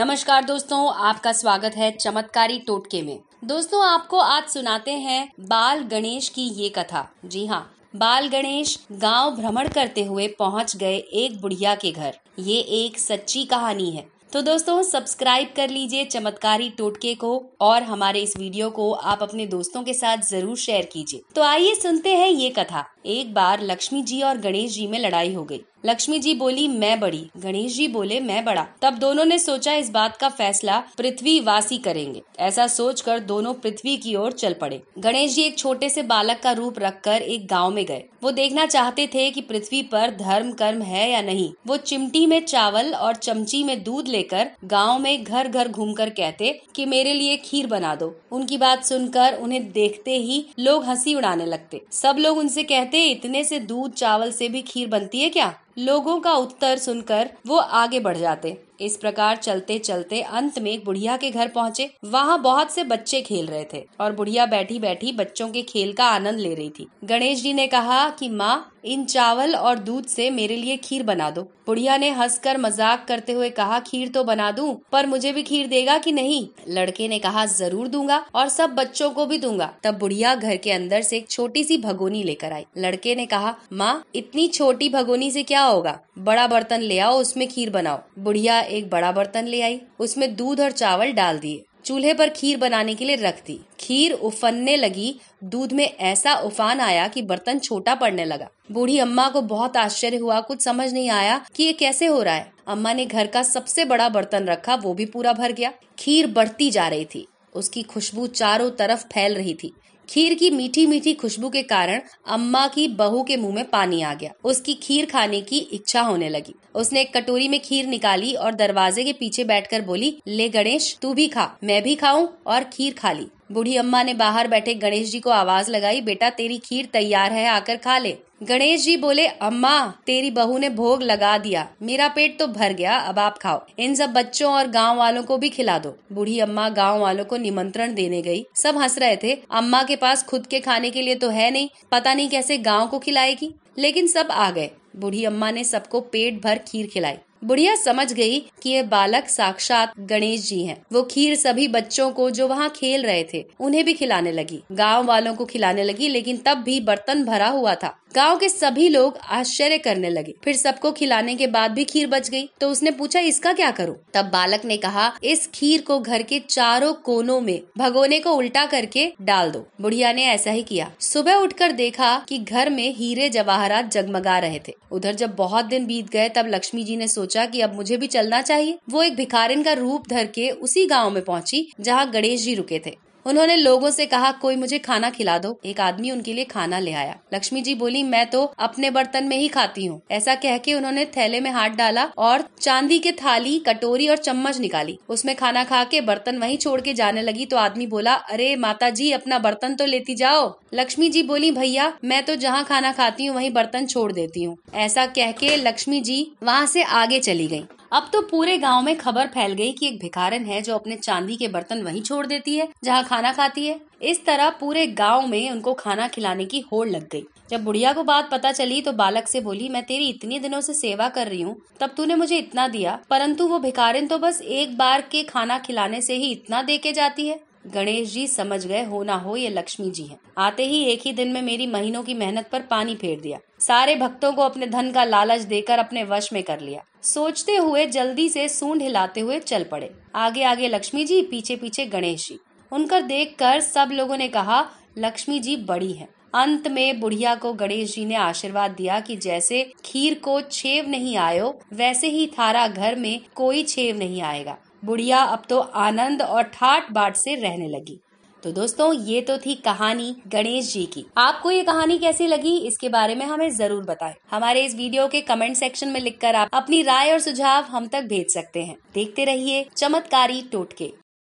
नमस्कार दोस्तों आपका स्वागत है चमत्कारी टोटके में दोस्तों आपको आज सुनाते हैं बाल गणेश की ये कथा जी हाँ बाल गणेश गांव भ्रमण करते हुए पहुंच गए एक बुढ़िया के घर ये एक सच्ची कहानी है तो दोस्तों सब्सक्राइब कर लीजिए चमत्कारी टोटके को और हमारे इस वीडियो को आप अपने दोस्तों के साथ जरूर शेयर कीजिए तो आइए सुनते हैं ये कथा एक बार लक्ष्मी जी और गणेश जी में लड़ाई हो गई लक्ष्मी जी बोली मैं बड़ी गणेश जी बोले मैं बड़ा तब दोनों ने सोचा इस बात का फैसला पृथ्वी वासी करेंगे ऐसा सोचकर दोनों पृथ्वी की ओर चल पड़े गणेश जी एक छोटे से बालक का रूप रखकर एक गांव में गए वो देखना चाहते थे कि पृथ्वी पर धर्म कर्म है या नहीं वो चिमटी में चावल और चमची में दूध लेकर गाँव में घर घर घूम कहते की मेरे लिए खीर बना दो उनकी बात सुनकर उन्हें देखते ही लोग हंसी उड़ाने लगते सब लोग उनसे कहते इतने से दूध चावल से भी खीर बनती है क्या लोगों का उत्तर सुनकर वो आगे बढ़ जाते इस प्रकार चलते चलते अंत में एक बुढ़िया के घर पहुंचे वहाँ बहुत से बच्चे खेल रहे थे और बुढ़िया बैठी बैठी बच्चों के खेल का आनंद ले रही थी गणेश जी ने कहा कि माँ इन चावल और दूध से मेरे लिए खीर बना दो बुढ़िया ने हंसकर मजाक करते हुए कहा खीर तो बना दूं पर मुझे भी खीर देगा कि नहीं लड़के ने कहा जरूर दूंगा और सब बच्चों को भी दूंगा तब बुढ़िया घर के अंदर से एक छोटी सी भगोनी लेकर आई लड़के ने कहा माँ इतनी छोटी भगोनी से क्या होगा बड़ा बर्तन ले आओ उसमें खीर बनाओ बुढ़िया एक बड़ा बर्तन ले आई उसमें दूध और चावल डाल दिए चूल्हे पर खीर बनाने के लिए रख दी खीर उफनने लगी दूध में ऐसा उफान आया कि बर्तन छोटा पड़ने लगा बूढ़ी अम्मा को बहुत आश्चर्य हुआ कुछ समझ नहीं आया कि ये कैसे हो रहा है अम्मा ने घर का सबसे बड़ा बर्तन रखा वो भी पूरा भर गया खीर बढ़ती जा रही थी उसकी खुशबू चारों तरफ फैल रही थी खीर की मीठी मीठी खुशबू के कारण अम्मा की बहू के मुंह में पानी आ गया उसकी खीर खाने की इच्छा होने लगी उसने एक कटोरी में खीर निकाली और दरवाजे के पीछे बैठकर बोली ले गणेश तू भी खा मैं भी खाऊं और खीर खा ली बूढ़ी अम्मा ने बाहर बैठे गणेश जी को आवाज लगाई बेटा तेरी खीर तैयार है आकर खा ले गणेश जी बोले अम्मा तेरी बहू ने भोग लगा दिया मेरा पेट तो भर गया अब आप खाओ इन सब बच्चों और गांव वालों को भी खिला दो बूढ़ी अम्मा गांव वालों को निमंत्रण देने गई सब हंस रहे थे अम्मा के पास खुद के खाने के लिए तो है नहीं पता नहीं कैसे गांव को खिलाएगी लेकिन सब आ गए बूढ़ी अम्मा ने सबको पेट भर खीर खिलाई बुढ़िया समझ गई कि ये बालक साक्षात गणेश जी हैं। वो खीर सभी बच्चों को जो वहाँ खेल रहे थे उन्हें भी खिलाने लगी गांव वालों को खिलाने लगी लेकिन तब भी बर्तन भरा हुआ था गांव के सभी लोग आश्चर्य करने लगे फिर सबको खिलाने के बाद भी खीर बच गई तो उसने पूछा इसका क्या करूं? तब बालक ने कहा इस खीर को घर के चारों कोनों में भगोने को उल्टा करके डाल दो बुढ़िया ने ऐसा ही किया सुबह उठकर देखा कि घर में हीरे जवाहरात जगमगा रहे थे उधर जब बहुत दिन बीत गए तब लक्ष्मी जी ने सोचा सोचा कि अब मुझे भी चलना चाहिए वो एक भिखारिन का रूप धर के उसी गांव में पहुंची जहां गणेश जी रुके थे उन्होंने लोगों से कहा कोई मुझे खाना खिला दो एक आदमी उनके लिए खाना ले आया लक्ष्मी जी बोली मैं तो अपने बर्तन में ही खाती हूँ ऐसा कह के उन्होंने थैले में हाथ डाला और चांदी के थाली कटोरी और चम्मच निकाली उसमें खाना खा के बर्तन वहीं छोड़ के जाने लगी तो आदमी बोला अरे माता जी अपना बर्तन तो लेती जाओ लक्ष्मी जी बोली भैया मैं तो जहाँ खाना खाती हूँ वही बर्तन छोड़ देती हूँ ऐसा कह के लक्ष्मी जी वहाँ से आगे चली गयी अब तो पूरे गांव में खबर फैल गई कि एक भिखारन है जो अपने चांदी के बर्तन वहीं छोड़ देती है जहां खाना खाती है इस तरह पूरे गांव में उनको खाना खिलाने की होड़ लग गई जब बुढ़िया को बात पता चली तो बालक से बोली मैं तेरी इतने दिनों से सेवा कर रही हूँ तब तूने मुझे इतना दिया परंतु वो भिखारिन तो बस एक बार के खाना खिलाने से ही इतना दे के जाती है गणेश जी समझ गए हो ना हो ये लक्ष्मी जी हैं आते ही एक ही दिन में मेरी महीनों की मेहनत पर पानी फेर दिया सारे भक्तों को अपने धन का लालच देकर अपने वश में कर लिया सोचते हुए जल्दी से सूंड हिलाते हुए चल पड़े आगे आगे लक्ष्मी जी पीछे पीछे गणेश जी उनकर कर सब लोगो ने कहा लक्ष्मी जी बड़ी है अंत में बुढ़िया को गणेश जी ने आशीर्वाद दिया कि जैसे खीर को छेव नहीं आयो वैसे ही थारा घर में कोई छेव नहीं आएगा बुढ़िया अब तो आनंद और ठाट बाट से रहने लगी तो दोस्तों ये तो थी कहानी गणेश जी की आपको ये कहानी कैसी लगी इसके बारे में हमें जरूर बताएं। हमारे इस वीडियो के कमेंट सेक्शन में लिखकर आप अपनी राय और सुझाव हम तक भेज सकते हैं देखते रहिए चमत्कारी टोटके